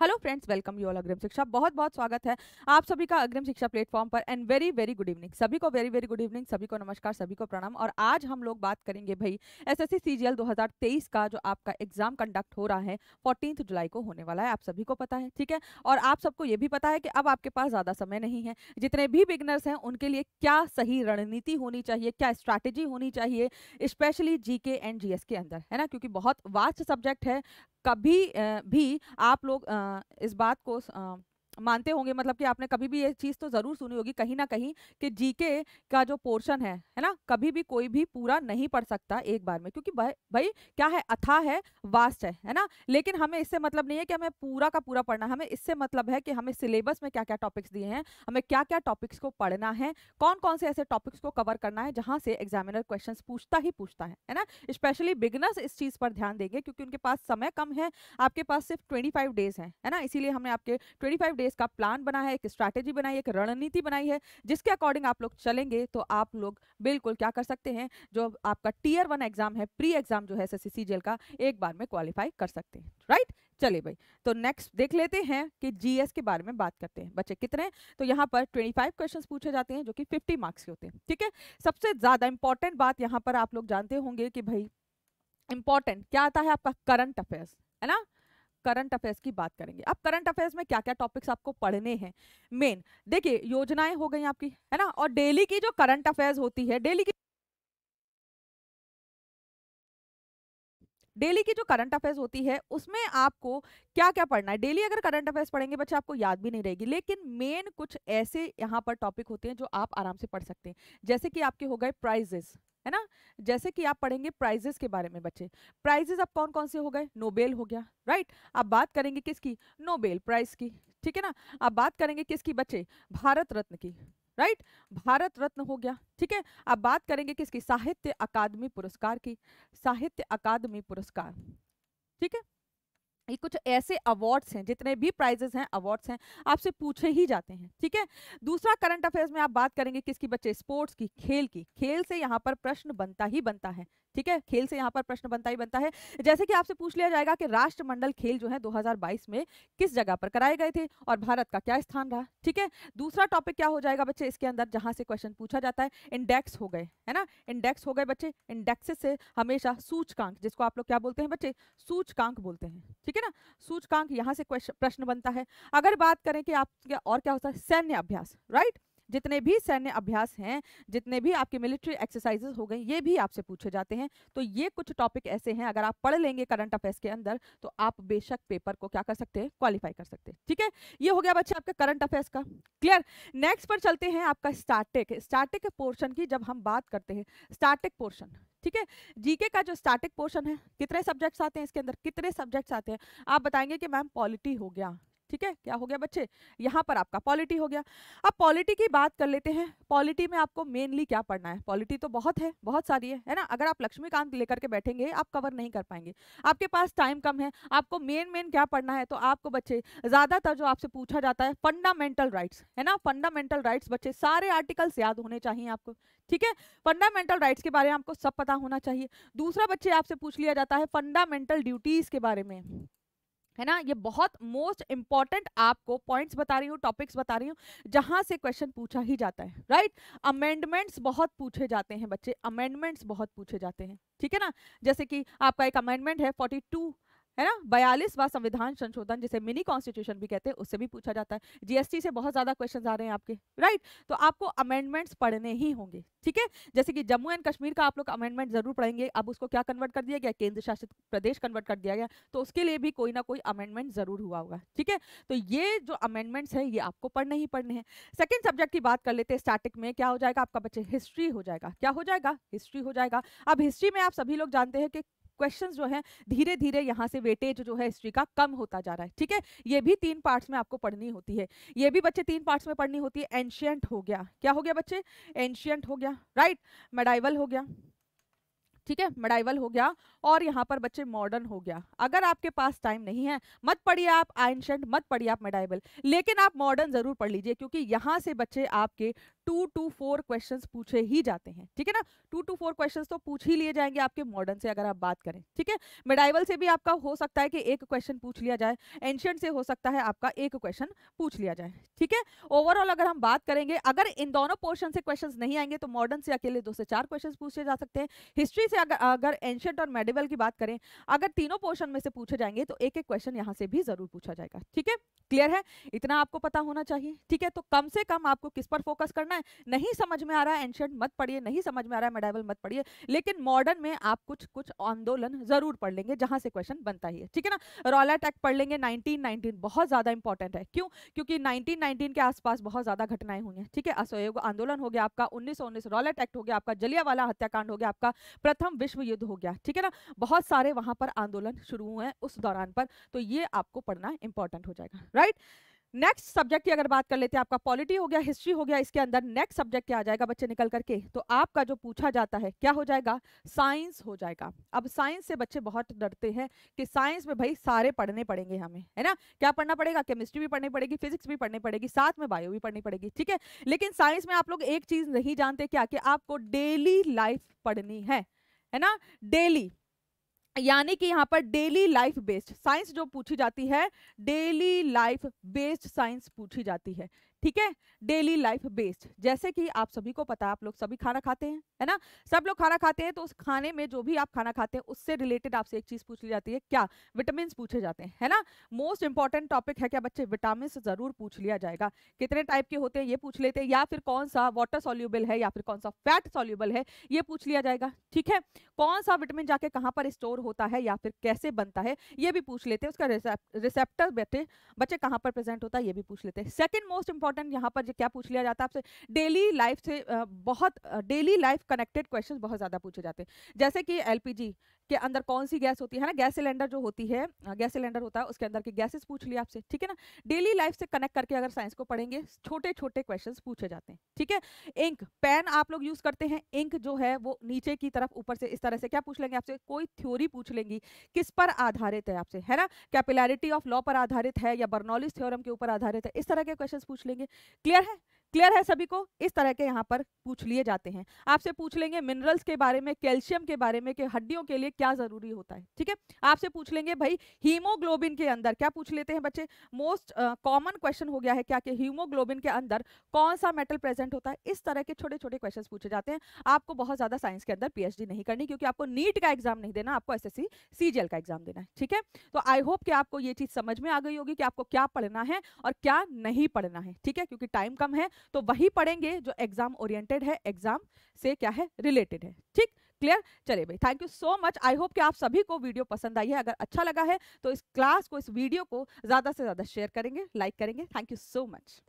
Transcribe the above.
hello friends welcome you all Agrim Shiksha बहुत बहुत स्वागत है आप सभी का अग्रिम शिक्षा प्लेटफॉर्म पर and very very good evening सभी को वेरी वेरी गुड इवनिंग सभी को नमस्कार सभी को प्रणाम और आज हम लोग बात करेंगे भाई एसएससी सीजीएल 2023 का जो आपका एग्जाम कंडक्ट हो रहा है फोर्टीन जुलाई को होने वाला है आप सभी को पता है ठीक है और आप सबको ये भी पता है कि अब आपके पास ज़्यादा समय नहीं है जितने भी बिगनर्स हैं उनके लिए क्या सही रणनीति होनी चाहिए क्या स्ट्रैटेजी होनी चाहिए स्पेशली जी एंड जी के अंदर है ना क्योंकि बहुत वास्ट सब्जेक्ट है कभी भी आप लोग इस बात को मानते होंगे मतलब कि आपने कभी भी ये चीज़ तो ज़रूर सुनी होगी कहीं ना कहीं कि जीके का जो पोर्शन है है ना कभी भी कोई भी पूरा नहीं पढ़ सकता एक बार में क्योंकि भाई भाई क्या है अथा है वास्ट है है ना लेकिन हमें इससे मतलब नहीं है कि हमें पूरा का पूरा पढ़ना है हमें इससे मतलब है कि हमें सिलेबस में क्या क्या टॉपिक्स दिए हैं हमें क्या क्या टॉपिक्स को पढ़ना है कौन कौन से ऐसे टॉपिक्स को कवर करना है जहाँ से एग्जामिनर क्वेश्चन पूछता ही पूछता है है ना स्पेशली बिगनर्स इस चीज़ पर ध्यान देंगे क्योंकि उनके पास समय कम है आपके पास सिर्फ ट्वेंटी डेज है ना इसीलिए हमने आपके ट्वेंटी बेस का प्लान बना है एक स्ट्रैटेजी बनाई है एक रणनीति बनाई है जिसके अकॉर्डिंग आप लोग चलेंगे तो आप लोग बिल्कुल क्या कर सकते हैं जो आपका टीयर वन एग्जाम है प्री एग्जाम जो है एस एस का एक बार में क्वालिफाई कर सकते हैं राइट चले भाई तो नेक्स्ट देख लेते हैं कि जीएस के बारे में बात करते हैं बच्चे कितने तो यहाँ पर 25 क्वेश्चंस पूछे जाते हैं जो कि 50 मार्क्स के होते हैं ठीक है सबसे ज़्यादा इंपॉर्टेंट बात यहाँ पर आप लोग जानते होंगे कि भाई इंपॉर्टेंट क्या आता है आपका करंट अफेयर्स है ना करंट अफेयर्स की बात करेंगे अब करंट अफेयर्स में क्या क्या टॉपिक्स आपको पढ़ने हैं मेन देखिए योजनाएं हो गई आपकी है ना और डेली की जो करंट अफेयर्स होती है डेली की डेली की जो करंट अफेयर्स होती है उसमें आपको क्या क्या पढ़ना है डेली अगर करंट अफेयर्स पढ़ेंगे बच्चे आपको याद भी नहीं रहेगी लेकिन मेन कुछ ऐसे यहाँ पर टॉपिक होते हैं जो आप आराम से पढ़ सकते हैं जैसे कि आपके हो गए प्राइजेस है ना जैसे कि आप पढ़ेंगे प्राइजेस के बारे में बच्चे प्राइजेस अब कौन कौन से हो गए नोबेल हो गया राइट अब बात करेंगे किसकी नोबेल प्राइज की ठीक है ना अब बात करेंगे किसकी बच्चे भारत रत्न की राइट भारत रत्न हो गया ठीक है अब बात करेंगे किसकी साहित्य अकादमी पुरस्कार की साहित्य अकादमी पुरस्कार ठीक है ये कुछ ऐसे अवार्ड्स हैं जितने भी प्राइजेस हैं अवार्ड्स हैं आपसे पूछे ही जाते हैं ठीक है दूसरा करंट अफेयर्स में आप बात करेंगे किसकी बच्चे स्पोर्ट्स की खेल की खेल से यहाँ पर प्रश्न बनता ही बनता है ठीक है खेल से यहाँ पर प्रश्न बनता ही बनता है जैसे कि आपसे पूछ लिया जाएगा कि राष्ट्रमंडल खेल जो है 2022 में किस जगह पर कराए गए थे और भारत का क्या स्थान रहा ठीक है दूसरा टॉपिक क्या हो जाएगा बच्चे इसके अंदर जहाँ से क्वेश्चन पूछा जाता है इंडेक्स हो गए है ना इंडेक्स हो गए बच्चे इंडेक्सेस से हमेशा सूचकांक जिसको आप लोग क्या बोलते हैं बच्चे सूचकांक बोलते हैं ठीक है ना सूचकांक यहाँ से प्रश्न बनता है अगर बात करें कि आप और क्या होता है सैन्य अभ्यास राइट जितने भी सैन्य अभ्यास हैं जितने भी आपके मिलिट्री एक्सरसाइजेस हो गए ये भी आपसे पूछे जाते हैं तो ये कुछ टॉपिक ऐसे हैं अगर आप पढ़ लेंगे करंट अफेयर्स के अंदर तो आप बेशक पेपर को क्या कर सकते हैं क्वालिफाई कर सकते हैं ठीक है ये हो गया बच्चा आपका करंट अफेयर्स का क्लियर नेक्स्ट पर चलते हैं आपका स्टार्टिक स्टार्टिक पोर्शन की जब हम बात करते हैं स्टार्टिक पोर्शन ठीक है जीके का जो स्टार्टिक पोर्शन है कितने सब्जेक्ट्स आते हैं इसके अंदर कितने सब्जेक्ट्स आते हैं आप बताएंगे कि मैम पॉलिटी हो गया ठीक है क्या हो गया बच्चे यहाँ पर आपका पॉलिटी हो गया अब पॉलिटी की बात कर लेते हैं पॉलिटी में आपको मेनली क्या पढ़ना है पॉलिटी तो बहुत है बहुत सारी है है ना अगर आप लक्ष्मीकांत लेकर के बैठेंगे आप कवर नहीं कर पाएंगे आपके पास टाइम कम है आपको मेन मेन क्या पढ़ना है तो आपको बच्चे ज़्यादातर जो आपसे पूछा जाता है फंडामेंटल राइट्स है ना फंडामेंटल राइट्स बच्चे सारे आर्टिकल्स याद होने चाहिए आपको ठीक है फंडामेंटल राइट्स के बारे में आपको सब पता होना चाहिए दूसरा बच्चे आपसे पूछ लिया जाता है फंडामेंटल ड्यूटीज़ के बारे में है ना ये बहुत मोस्ट इंपॉर्टेंट आपको पॉइंट्स बता रही हूँ टॉपिक्स बता रही हूँ जहां से क्वेश्चन पूछा ही जाता है राइट अमेंडमेंट्स बहुत पूछे जाते हैं बच्चे अमेंडमेंट्स बहुत पूछे जाते हैं ठीक है ना जैसे कि आपका एक अमेंडमेंट है 42 है ना बयालीसवा संविधान संशोधन जिसे मिनी कॉन्स्टिट्यूशन भी कहते हैं उससे भी पूछा जाता है जीएसटी से बहुत ज्यादा क्वेश्चन आ रहे हैं आपके राइट तो आपको अमेंडमेंट्स पढ़ने ही होंगे ठीक है जैसे कि जम्मू एंड कश्मीर का आप लोग अमेंडमेंट जरूर पढ़ेंगे अब उसको क्या कन्वर्ट कर दिया गया केंद्र शासित प्रदेश कन्वर्ट कर दिया गया तो उसके लिए भी कोई ना कोई अमेंडमेंट जरूर हुआ होगा ठीक है तो ये जो अमेंडमेंट्स है ये आपको पढ़ने ही पढ़ने हैं सेकेंड सब्जेक्ट की बात कर लेते हैं स्टार्टिंग में क्या हो जाएगा आपका बच्चे हिस्ट्री हो जाएगा क्या हो जाएगा हिस्ट्री हो जाएगा अब हिस्ट्री में आप सभी लोग जानते हैं कि क्वेश्चन जो है धीरे धीरे यहाँ से वेटेज जो है हिस्ट्री का कम होता जा रहा है ठीक है ये भी तीन पार्ट्स में आपको पढ़नी होती है ये भी बच्चे तीन पार्ट्स में पढ़नी होती है एंशियंट हो गया क्या हो गया बच्चे एंशियंट हो गया राइट मेडाइवल हो गया ठीक है मेडाइवल हो गया और यहाँ पर बच्चे मॉडर्न हो गया अगर आपके पास टाइम नहीं है मत पढ़िए आप एंशंट मत पढ़िए आप मेडाइवल लेकिन आप मॉडर्न ज़रूर पढ़ लीजिए क्योंकि यहाँ से बच्चे आपके टू टू फोर क्वेश्चन पूछे ही जाते हैं ठीक है ना टू टू फोर क्वेश्चन तो पूछ ही लिए जाएंगे आपके मॉडर्न से अगर आप बात करें ठीक है मेडाइवल से भी आपका हो सकता है कि एक क्वेश्चन पूछ लिया जाए एंशियंट से हो सकता है आपका एक क्वेश्चन पूछ लिया जाए ठीक है ओवरऑल अगर हम बात करेंगे अगर इन दोनों पोर्शन से क्वेश्चन नहीं आएंगे तो मॉडर्न से अकेले दो से चार क्वेश्चन पूछे जा सकते हैं हिस्ट्री से अगर अगर एंशियंट और मेडिवल की बात करें अगर तीनों पोर्शन में से पूछे जाएंगे तो एक एक क्वेश्चन यहाँ से भी जरूर पूछा जाएगा ठीक है क्लियर है इतना आपको पता होना चाहिए ठीक है तो कम से कम आपको किस पर फोकस करना पढ़ना है नहीं समझ में आ रहा है एंशंट मत पढ़िए नहीं समझ में आ रहा है मेडाइवल मत पढ़िए लेकिन मॉडर्न में आप कुछ कुछ आंदोलन जरूर पढ़ लेंगे जहां से क्वेश्चन बनता ही है ठीक है ना रॉलेट एक्ट पढ़ लेंगे नाइनटीन बहुत ज्यादा इंपॉर्टेंट है क्यों क्योंकि नाइनटीन के आसपास बहुत ज्यादा घटनाएं हुई हैं ठीक है असहयोग आंदोलन हो गया आपका उन्नीस उन्नीस रॉलेट एक्ट हो गया आपका जलियावाला हत्याकांड हो गया आपका प्रथम विश्व युद्ध हो गया ठीक है ना बहुत सारे वहां पर आंदोलन शुरू हुए हैं उस दौरान पर तो ये आपको पढ़ना इंपॉर्टेंट हो जाएगा राइट नेक्स्ट सब्जेक्ट की अगर बात कर लेते हैं आपका पॉलिटी हो गया हिस्ट्री हो गया इसके अंदर नेक्स्ट सब्जेक्ट क्या आ जाएगा बच्चे निकल करके तो आपका जो पूछा जाता है क्या हो जाएगा साइंस हो जाएगा अब साइंस से बच्चे बहुत डरते हैं कि साइंस में भाई सारे पढ़ने पड़ेंगे हमें है ना क्या पढ़ना पड़ेगा केमिस्ट्री भी पढ़नी पड़ेगी फिजिक्स भी पढ़नी पड़ेगी साथ में बायो भी पढ़नी पड़ेगी ठीक है लेकिन साइंस में आप लोग एक चीज नहीं जानते क्या कि आपको डेली लाइफ पढ़नी है है ना डेली यानी कि यहाँ पर डेली लाइफ बेस्ड साइंस जो पूछी जाती है डेली लाइफ बेस्ड साइंस पूछी जाती है ठीक है डेली लाइफ बेस्ड जैसे कि आप सभी को पता है आप लोग सभी खाना खाते हैं है ना सब लोग खाना खाते हैं तो उस खाने में जो भी आप खाना खाते हैं उससे रिलेटेड आपसे एक चीज पूछ ली जाती है क्या विटामिन पूछे जाते हैं है ना मोस्ट इंपॉर्टेंट टॉपिक है क्या बच्चे विटामिन जरूर पूछ लिया जाएगा कितने टाइप के होते हैं ये पूछ लेते हैं या फिर कौन सा वाटर सोल्यूबल है या फिर कौन सा फैट सोल्यूबल है ये पूछ लिया जाएगा ठीक है कौन सा विटामिन जाके कहाँ पर स्टोर होता है या फिर कैसे बनता है ये भी पूछ लेते हैं उसका रिसेप्टर बैठे बच्चे कहाँ पर प्रेजेंट होता है ये भी पूछ लेते हैं सेकेंड मोस्ट इंपॉर्टेंट यहाँ पर क्या पूछ लिया जाता है आपसे डेली लाइफ से बहुत डेली लाइफ कनेक्टेड क्वेश्चन बहुत ज़्यादा पूछे जाते हैं जैसे कि एल के अंदर कौन सी गैस होती है ना गैस सिलेंडर जो होती है गैस सिलेंडर होता है उसके अंदर की गैसेस पूछ लिया आपसे ठीक है ना डेली लाइफ से कनेक्ट करके अगर साइंस को पढ़ेंगे छोटे छोटे क्वेश्चन पूछे जाते हैं ठीक है इंक पेन आप लोग यूज करते हैं इंक जो है वो नीचे की तरफ ऊपर से इस तरह से क्या पूछ लेंगे आपसे कोई थ्योरी पूछ लेंगी किस पर आधारित है आपसे है ना कैपिलैरिटी ऑफ लॉ पर आधारित है या बर्नोलिस थ्योरम के ऊपर आधारित है इस तरह के क्वेश्चन पूछ लेंगे क्लियर है क्लियर है सभी को इस तरह के यहाँ पर पूछ लिए जाते हैं आपसे पूछ लेंगे मिनरल्स के बारे में कैल्शियम के बारे में कि हड्डियों के लिए क्या जरूरी होता है ठीक है आपसे पूछ लेंगे भाई हीमोग्लोबिन के अंदर क्या पूछ लेते हैं बच्चे मोस्ट कॉमन क्वेश्चन हो गया है क्या कि हीमोग्लोबिन के अंदर कौन सा मेटल प्रेजेंट होता है इस तरह के छोटे छोटे क्वेश्चन पूछे जाते हैं आपको बहुत ज्यादा साइंस के अंदर पी नहीं करनी क्योंकि आपको नीट का एग्जाम नहीं देना आपको एस एस का एग्जाम देना है ठीक है तो आई होप कि आपको ये चीज समझ में आ गई होगी कि आपको क्या पढ़ना है और क्या नहीं पढ़ना है ठीक है क्योंकि टाइम कम है तो वही पढ़ेंगे जो एग्जाम ओरिएंटेड है एग्जाम से क्या है रिलेटेड है ठीक क्लियर चलिए भाई thank you so much I hope कि आप सभी को वीडियो पसंद आई है अगर अच्छा लगा है तो इस क्लास को इस वीडियो को ज़्यादा से ज़्यादा शेयर करेंगे लाइक करेंगे थैंक यू सो मच